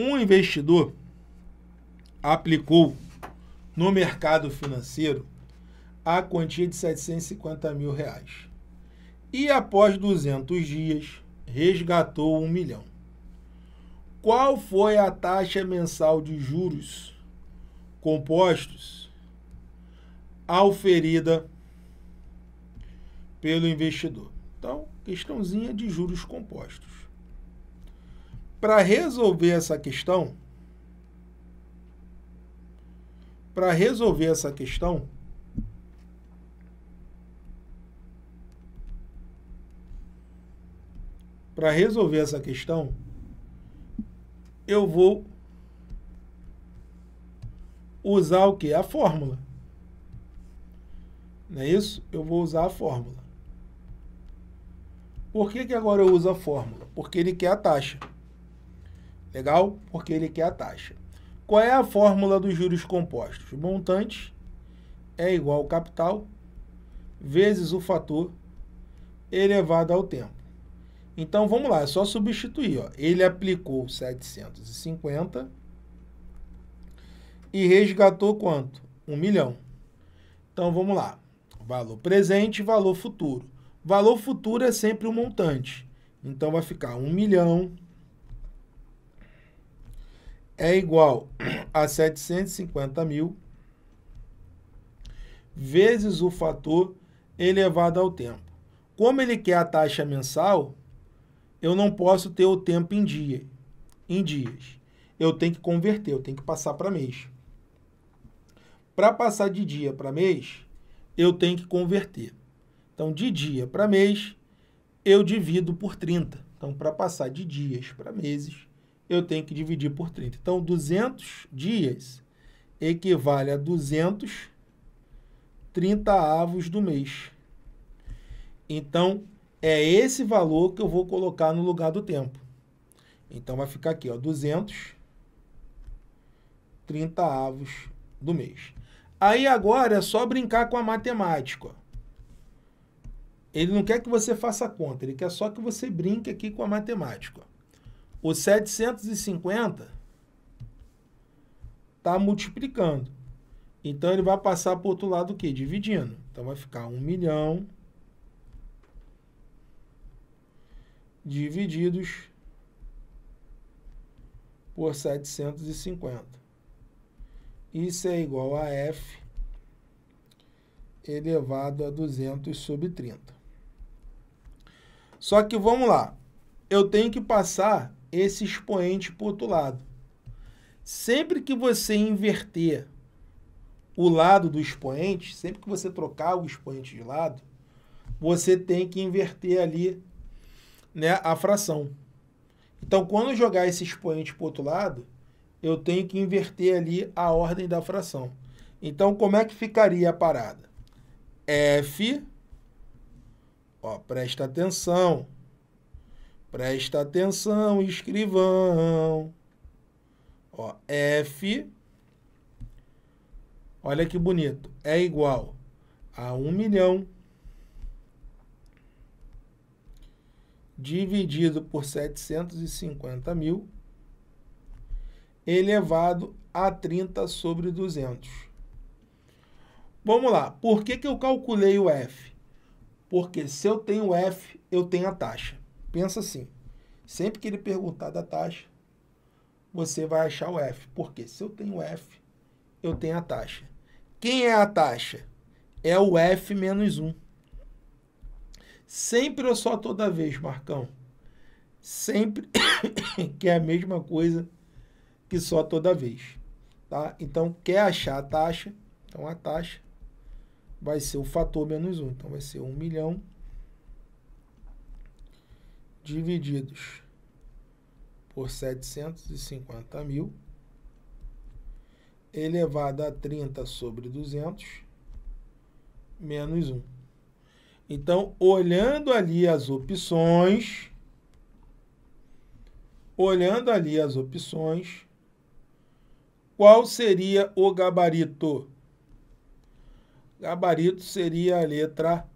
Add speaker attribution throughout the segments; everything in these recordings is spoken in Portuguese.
Speaker 1: um investidor aplicou no mercado financeiro a quantia de 750 mil reais e após 200 dias resgatou um milhão. Qual foi a taxa mensal de juros compostos auferida pelo investidor? Então, questãozinha de juros compostos. Para resolver essa questão, para resolver essa questão, para resolver essa questão, eu vou usar o que? A fórmula. Não é isso? Eu vou usar a fórmula. Por que, que agora eu uso a fórmula? Porque ele quer a taxa. Legal? Porque ele quer a taxa. Qual é a fórmula dos juros compostos? Montante é igual ao capital vezes o fator elevado ao tempo. Então vamos lá, é só substituir. Ó. Ele aplicou 750 e resgatou quanto? 1 milhão. Então vamos lá. Valor presente, valor futuro. Valor futuro é sempre o um montante. Então vai ficar 1 milhão é igual a 750 mil vezes o fator elevado ao tempo. Como ele quer a taxa mensal, eu não posso ter o tempo em dia, em dias. Eu tenho que converter, eu tenho que passar para mês. Para passar de dia para mês, eu tenho que converter. Então, de dia para mês, eu divido por 30. Então, para passar de dias para meses, eu tenho que dividir por 30. Então, 200 dias equivale a 230 avos do mês. Então, é esse valor que eu vou colocar no lugar do tempo. Então, vai ficar aqui, ó, 230 avos do mês. Aí, agora, é só brincar com a matemática. Ó. Ele não quer que você faça conta, ele quer só que você brinque aqui com a matemática. O 750 está multiplicando. Então, ele vai passar para o outro lado o quê? Dividindo. Então, vai ficar 1 milhão divididos por 750. Isso é igual a F elevado a 200 sobre 30. Só que, vamos lá. Eu tenho que passar esse expoente para o outro lado. Sempre que você inverter o lado do expoente, sempre que você trocar o expoente de lado, você tem que inverter ali né, a fração. Então, quando jogar esse expoente para o outro lado, eu tenho que inverter ali a ordem da fração. Então, como é que ficaria a parada? F, ó, presta atenção, Presta atenção, escrivão. Ó, F, olha que bonito, é igual a 1 milhão dividido por 750 mil elevado a 30 sobre 200. Vamos lá, por que, que eu calculei o F? Porque se eu tenho F, eu tenho a taxa pensa assim, sempre que ele perguntar da taxa, você vai achar o F. Porque se eu tenho F, eu tenho a taxa. Quem é a taxa? É o F menos 1. Sempre ou só toda vez, Marcão? Sempre que é a mesma coisa que só toda vez. Tá? Então, quer achar a taxa? Então, a taxa vai ser o fator menos 1. Então, vai ser 1 milhão divididos por 750 mil elevado a 30 sobre 200 menos 1. Então, olhando ali as opções, olhando ali as opções, qual seria o gabarito? Gabarito seria a letra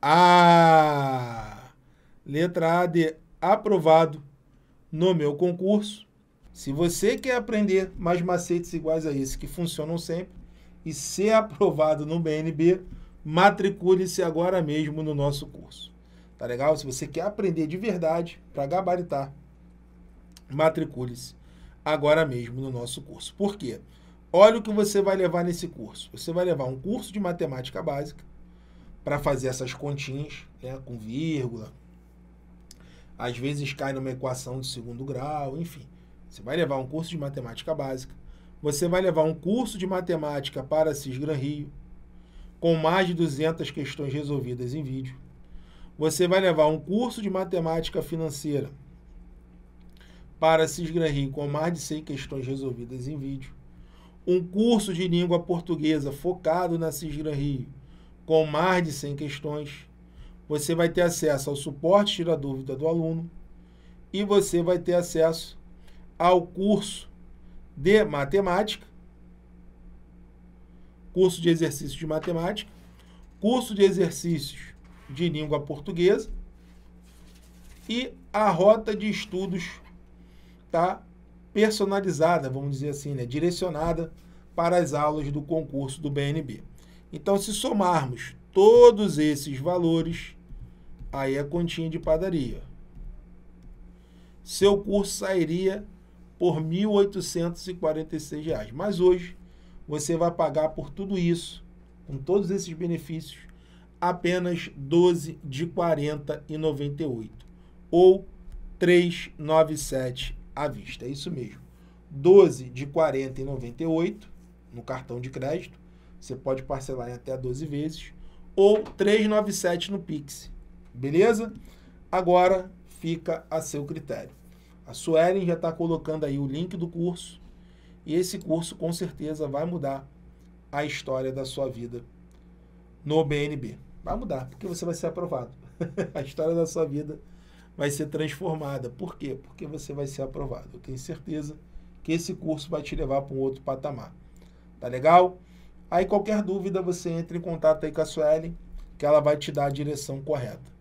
Speaker 1: A. Letra A de aprovado no meu concurso. Se você quer aprender mais macetes iguais a esse que funcionam sempre e ser aprovado no BNB, matricule-se agora mesmo no nosso curso. Tá legal? Se você quer aprender de verdade para gabaritar, matricule-se agora mesmo no nosso curso. Por quê? Olha o que você vai levar nesse curso. Você vai levar um curso de matemática básica para fazer essas continhas, né, com vírgula, às vezes cai numa equação de segundo grau, enfim. Você vai levar um curso de matemática básica, você vai levar um curso de matemática para Cisgran Rio, com mais de 200 questões resolvidas em vídeo. Você vai levar um curso de matemática financeira para Cisgran Rio, com mais de 100 questões resolvidas em vídeo. Um curso de língua portuguesa focado na Cisgran Rio, com mais de 100 questões você vai ter acesso ao suporte Tira Dúvida do Aluno e você vai ter acesso ao curso de matemática, curso de exercícios de matemática, curso de exercícios de língua portuguesa e a rota de estudos tá personalizada, vamos dizer assim, né, direcionada para as aulas do concurso do BNB. Então, se somarmos todos esses valores, aí a é continha de padaria. Seu curso sairia por R$ 1.846, mas hoje você vai pagar por tudo isso, com todos esses benefícios, apenas 12 de 40 e 98 ou 397 à vista. É isso mesmo. 12 de 40 e 98 no cartão de crédito, você pode parcelar em até 12 vezes ou 397 no Pix. Beleza? Agora fica a seu critério. A Suelen já está colocando aí o link do curso e esse curso com certeza vai mudar a história da sua vida no BNB. Vai mudar, porque você vai ser aprovado. a história da sua vida vai ser transformada. Por quê? Porque você vai ser aprovado. Eu tenho certeza que esse curso vai te levar para um outro patamar. Tá legal? Aí qualquer dúvida você entra em contato aí com a Sueli, que ela vai te dar a direção correta.